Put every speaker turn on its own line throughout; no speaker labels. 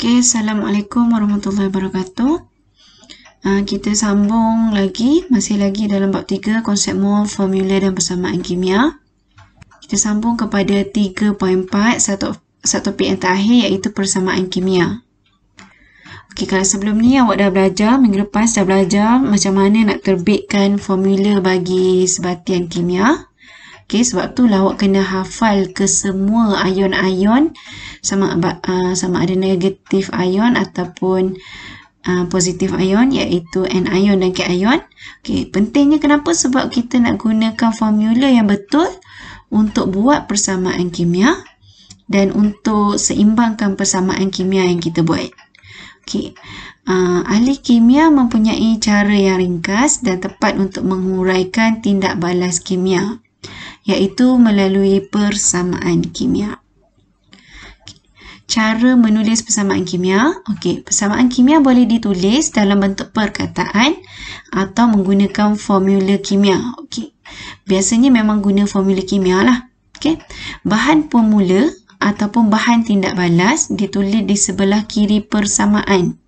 Okay, Assalamualaikum warahmatullahi wabarakatuh. Uh, kita sambung lagi, masih lagi dalam bab 3, konsep mol, formula dan persamaan kimia. Kita sambung kepada 3.4, satu, satu topik yang terakhir iaitu persamaan kimia. Okay, kalau sebelum ni awak dah belajar, minggu lepas dah belajar macam mana nak terbitkan formula bagi sebatian kimia. Okey, sebab tu lah awak kena hafal ke semua ion-ion sama, uh, sama ada negatif ion ataupun uh, positif ion iaitu anion dan kation. Okey, pentingnya kenapa? Sebab kita nak gunakan formula yang betul untuk buat persamaan kimia dan untuk seimbangkan persamaan kimia yang kita buat. Okey, uh, ahli kimia mempunyai cara yang ringkas dan tepat untuk menguraikan tindak balas kimia iaitu melalui persamaan kimia. Cara menulis persamaan kimia. Okey, persamaan kimia boleh ditulis dalam bentuk perkataan atau menggunakan formula kimia. Okey. Biasanya memang guna formula kimia lah. Okey. Bahan pemula ataupun bahan tindak balas ditulis di sebelah kiri persamaan.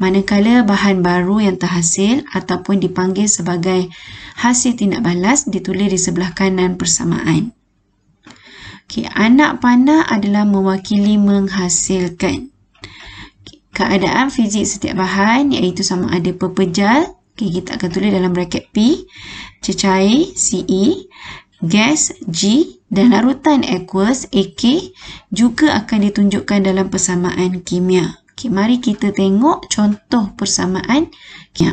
Manakala bahan baru yang terhasil ataupun dipanggil sebagai hasil tindak balas ditulis di sebelah kanan persamaan. Okey, anak panah adalah mewakili menghasilkan. Keadaan fizik setiap bahan iaitu sama ada pepejal, okay, kita akan tulis dalam bracket P, cecair CE, gas G dan larutan aqueous AK juga akan ditunjukkan dalam persamaan kimia. Okey, mari kita tengok contoh persamaan. Okey.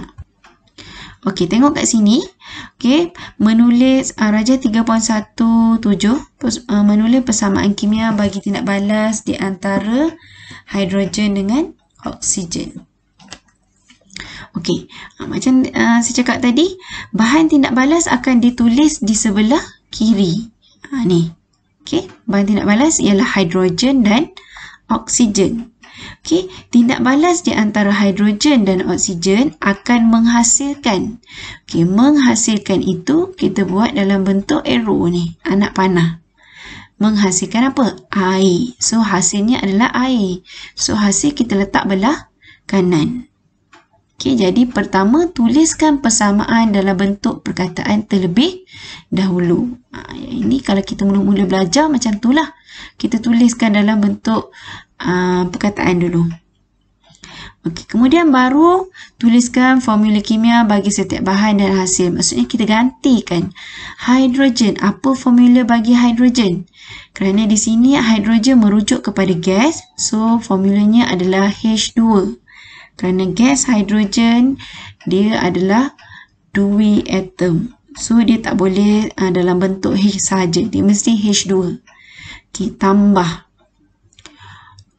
Okay, tengok kat sini. Okey, menulis uh, raja 3.17 pers uh, menulis persamaan kimia bagi tindak balas di antara hidrogen dengan oksigen. Okey, uh, macam uh, saya cakap tadi, bahan tindak balas akan ditulis di sebelah kiri. Ha uh, ni. Okey, bahan tindak balas ialah hidrogen dan oksigen. Okey, tindak balas di antara hidrogen dan oksigen akan menghasilkan. Okey, menghasilkan itu kita buat dalam bentuk arrow ni, anak panah. Menghasilkan apa? Air. So hasilnya adalah air. So hasil kita letak belah kanan. Okey, jadi pertama tuliskan persamaan dalam bentuk perkataan terlebih dahulu. Ha, ini kalau kita mula-mula belajar macam itulah. Kita tuliskan dalam bentuk Ah, perkataan dulu. Okey, kemudian baru tuliskan formula kimia bagi setiap bahan dan hasil. Maksudnya kita gantikan hidrogen. Apa formula bagi hidrogen? Kerana di sini hidrogen merujuk kepada gas. So, formulanya adalah H2. Kerana gas hidrogen, dia adalah dua atom. So, dia tak boleh uh, dalam bentuk H sahaja. Dia mesti H2. Okey, tambah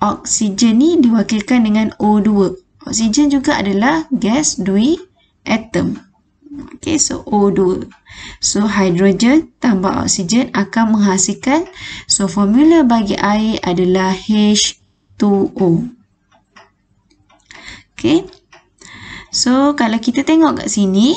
oksigen ni diwakilkan dengan O2. Oksigen juga adalah gas dui atom. Okay, so O2. So, hidrogen tambah oksigen akan menghasilkan. So, formula bagi air adalah H2O. Okay. So, kalau kita tengok kat sini,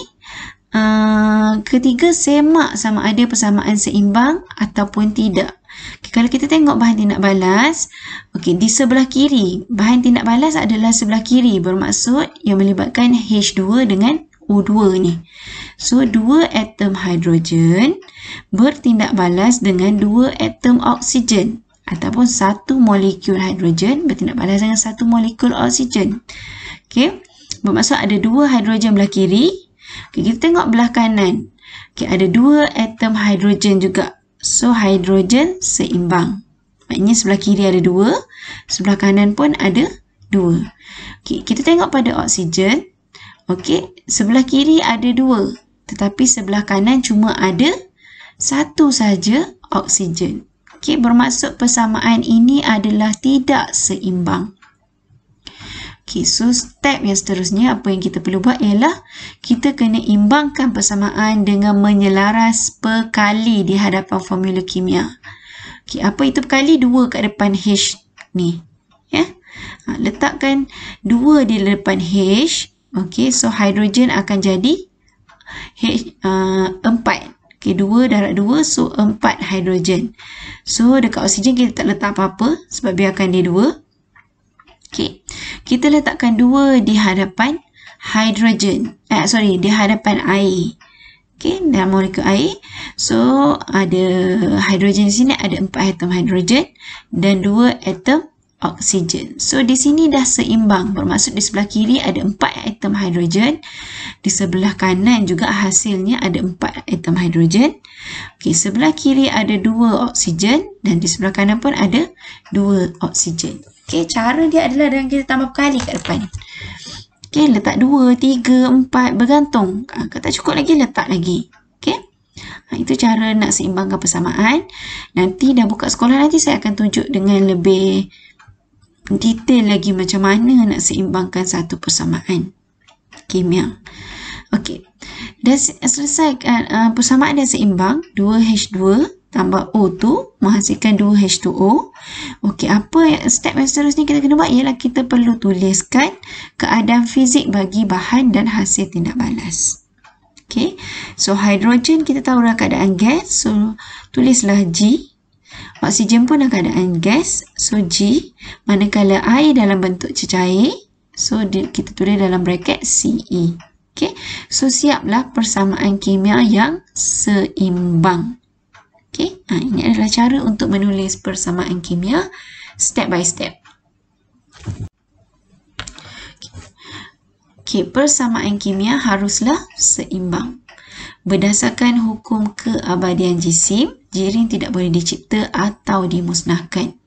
uh, ketiga semak sama ada persamaan seimbang ataupun tidak. Okay, kalau kita tengok bahan tindak balas, okay, di sebelah kiri, bahan tindak balas adalah sebelah kiri bermaksud yang melibatkan H2 dengan O2 ni. So, dua atom hidrogen bertindak balas dengan dua atom oksigen ataupun satu molekul hidrogen bertindak balas dengan satu molekul oksigen. Okay. Bermaksud ada dua hidrogen belah kiri. Okay, kita tengok belah kanan. Okay, ada dua atom hidrogen juga So, hidrogen seimbang. Maknanya sebelah kiri ada dua, sebelah kanan pun ada dua. Okay, kita tengok pada oksigen. Okay, sebelah kiri ada dua, tetapi sebelah kanan cuma ada satu saja oksigen. Okay, bermaksud persamaan ini adalah tidak seimbang. Okay, so step yang seterusnya apa yang kita perlu buat ialah kita kena imbangkan persamaan dengan menyelaras perkali di hadapan formula kimia. Okay, apa itu perkali? Dua kat depan H ni. Ya? Yeah? Ha, letakkan dua di depan H. Okay, so hidrogen akan jadi H, uh, empat. Okay, dua darat dua, so empat hidrogen. So, dekat oksigen kita tak letak apa-apa sebab biarkan dia dua. Okay, kita letakkan dua di hadapan hidrogen. Eh, sorry, di hadapan air. Okay, dalam molekul air. So, ada hidrogen di sini, ada empat atom hidrogen dan dua atom oksigen. So, di sini dah seimbang. Bermaksud di sebelah kiri ada empat atom hidrogen. Di sebelah kanan juga hasilnya ada empat atom hidrogen. Okay, sebelah kiri ada dua oksigen dan di sebelah kanan pun ada dua oksigen. Okay, cara dia adalah dengan kita tambah kali kat depan. Okay, letak dua, tiga, empat, bergantung. Ah, Kalau tak cukup lagi, letak lagi. Okay? Ha, ah, itu cara nak seimbangkan persamaan. Nanti dah buka sekolah, nanti saya akan tunjuk dengan lebih detail lagi macam mana nak seimbangkan satu persamaan. Kimia. Okay. dah selesai uh, persamaan dan seimbang. 2H2 tambah O tu menghasilkan 2H2O. Okey, apa yang step yang seterusnya kita kena buat ialah kita perlu tuliskan keadaan fizik bagi bahan dan hasil tindak balas. Okey. So hidrogen kita tahu dah keadaan gas, so tulislah G. Oksigen pun dah keadaan gas, so G. Manakala air dalam bentuk cecair, so kita tulis dalam bracket Ce. Okey. So siaplah persamaan kimia yang seimbang. Okay, ha, ini adalah cara untuk menulis persamaan kimia step by step. Okay, persamaan kimia haruslah seimbang. Berdasarkan hukum keabadian jisim, jiring tidak boleh dicipta atau dimusnahkan.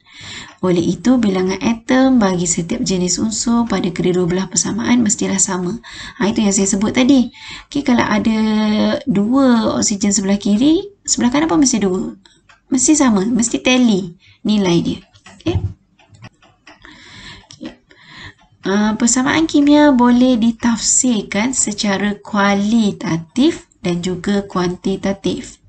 Oleh itu, bilangan atom bagi setiap jenis unsur pada kedua belah persamaan mestilah sama. Ha, itu yang saya sebut tadi. Okay, kalau ada dua oksigen sebelah kiri, sebelah kanan pun mesti dua. Mesti sama. Mesti tally nilai dia. Okay. Uh, ah, persamaan kimia boleh ditafsirkan secara kualitatif dan juga kuantitatif.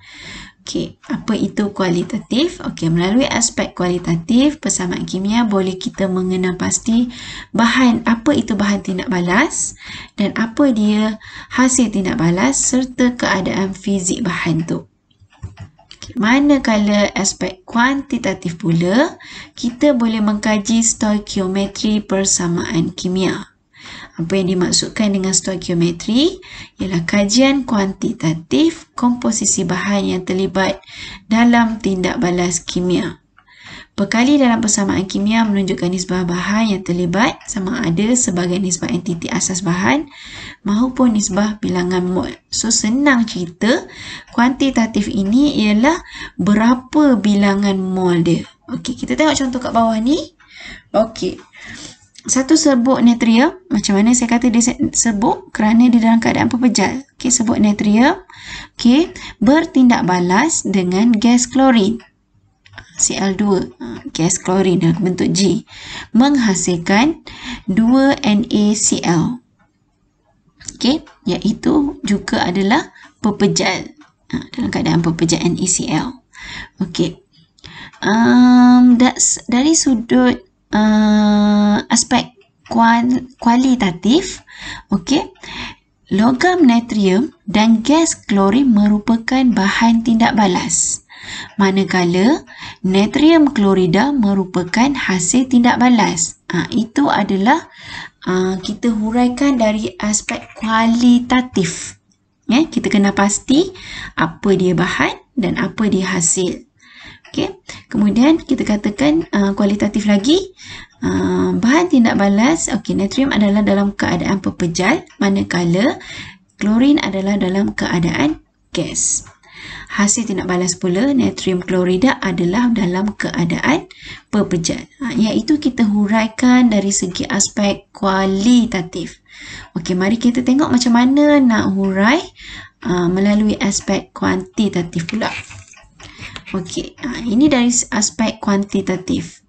Okey, apa itu kualitatif? Okey, melalui aspek kualitatif, persamaan kimia boleh kita mengenal pasti bahan apa itu bahan tindak balas dan apa dia hasil tindak balas serta keadaan fizik bahan tu. Okay, manakala aspek kuantitatif pula, kita boleh mengkaji stoikiometri persamaan kimia. Apa yang dimaksudkan dengan stoikiometri ialah kajian kuantitatif komposisi bahan yang terlibat dalam tindak balas kimia. Pekali dalam persamaan kimia menunjukkan nisbah bahan yang terlibat sama ada sebagai nisbah entiti asas bahan maupun nisbah bilangan mol. So senang cerita, kuantitatif ini ialah berapa bilangan mol dia. Okey, kita tengok contoh kat bawah ni. Okey. Satu serbuk natrium, macam mana saya kata dia serbuk kerana dia dalam keadaan pepejal. Okey, serbuk natrium. Okey, bertindak balas dengan gas klorin. Cl2 gas klorin dalam bentuk G menghasilkan 2NaCl okay, iaitu juga adalah pepejal ha, dalam keadaan pepejal NaCl ok um, dari sudut uh, aspek kual kualitatif ok logam natrium dan gas klorin merupakan bahan tindak balas manakala Natrium klorida merupakan hasil tindak balas. Ha, itu adalah ha, kita huraikan dari aspek kualitatif. Ya, kita kena pasti apa dia bahan dan apa dia hasil. Okay. Kemudian kita katakan uh, kualitatif lagi uh, Bahan tindak balas okay, Natrium adalah dalam keadaan pepejal Manakala klorin adalah dalam keadaan gas Hasil tindak balas pula natrium klorida adalah dalam keadaan pepejal. Ha, iaitu kita huraikan dari segi aspek kualitatif. Okey, mari kita tengok macam mana nak hurai ha, melalui aspek kuantitatif pula. Okey, ha, ini dari aspek kuantitatif.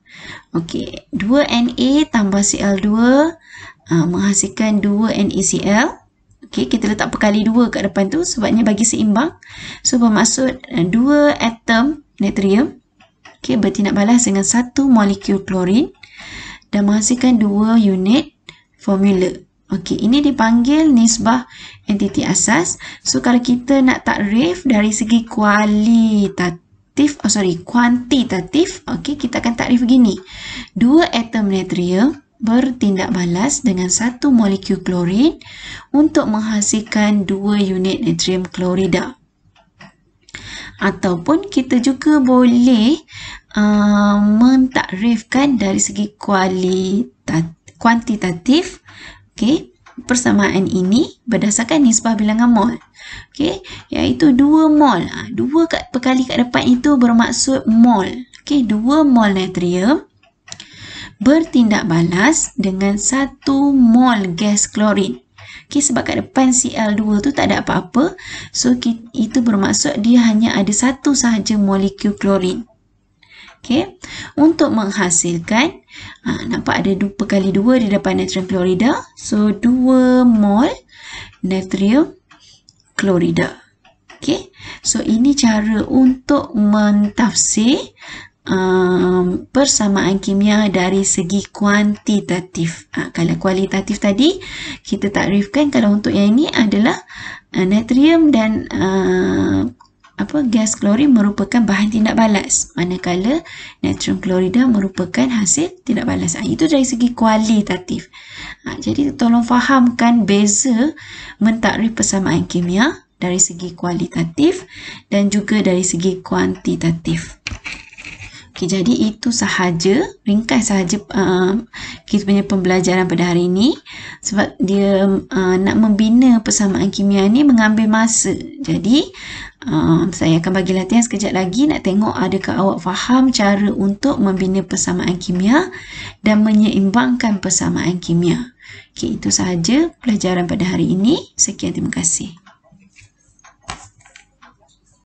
Okey, 2 Na tambah Cl2 ha, menghasilkan 2 NaCl. Okay, kita letak perkali dua kat depan tu sebabnya bagi seimbang. So bermaksud eh, dua atom natrium okay berarti balas dengan satu molekul klorin dan menghasilkan dua unit formula. Okey, ini dipanggil nisbah entiti asas. So kalau kita nak takrif dari segi kualitatif, oh sorry, kuantitatif, okey kita akan takrif begini. dua atom natrium bertindak balas dengan satu molekul klorin untuk menghasilkan dua unit natrium klorida. Ataupun kita juga boleh uh, mentakrifkan dari segi kuantitatif okay, persamaan ini berdasarkan nisbah bilangan mol. Okay, iaitu 2 mol. 2 ah, kat, perkali kat depan itu bermaksud mol. 2 okay, mol natrium bertindak balas dengan 1 mol gas klorin. Okey, sebab kat depan Cl2 tu tak ada apa-apa. So, itu bermaksud dia hanya ada satu sahaja molekul klorin. Okey, untuk menghasilkan, ha, nampak ada dua kali dua di depan natrium klorida. So, 2 mol natrium klorida. Okey, so ini cara untuk mentafsir um, persamaan kimia dari segi kuantitatif. Ha, kalau kualitatif tadi, kita takrifkan kalau untuk yang ini adalah uh, natrium dan uh, apa gas klorin merupakan bahan tindak balas. Manakala natrium klorida merupakan hasil tindak balas. Ha, itu dari segi kualitatif. Ha, jadi tolong fahamkan beza mentakrif persamaan kimia dari segi kualitatif dan juga dari segi kuantitatif. Okay, jadi itu sahaja, ringkas sahaja uh, kita punya pembelajaran pada hari ini sebab dia uh, nak membina persamaan kimia ni mengambil masa. Jadi uh, saya akan bagi latihan sekejap lagi nak tengok adakah awak faham cara untuk membina persamaan kimia dan menyeimbangkan persamaan kimia. Okay, itu sahaja pelajaran pada hari ini. Sekian terima kasih.